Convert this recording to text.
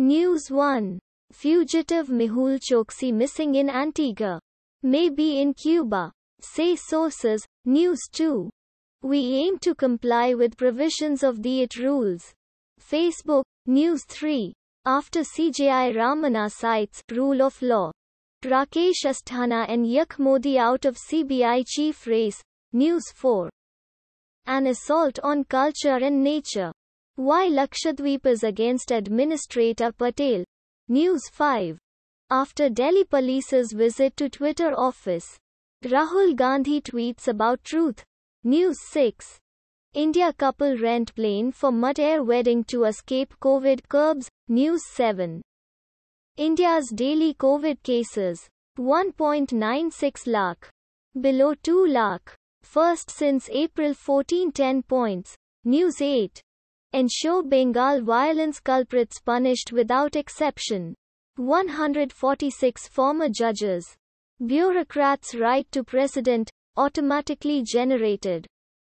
News 1. Fugitive Mihul Choksi missing in Antigua. May be in Cuba. Say sources, News 2. We aim to comply with provisions of the IT rules. Facebook, News 3. After CJI Ramana cites rule of law. Rakesh Asthana and Yak Modi out of CBI chief race. News 4. An assault on culture and nature. Why Lakshadweep is against Administrator Patel. News 5. After Delhi police's visit to Twitter office, Rahul Gandhi tweets about truth. News 6. India couple rent plane for Mud Air wedding to escape COVID curbs. News 7. India's daily COVID cases 1.96 lakh. Below 2 lakh. First since April 14 10 points. News 8. Ensure Bengal violence culprits punished without exception. 146 former judges. Bureaucrats' right to precedent, automatically generated.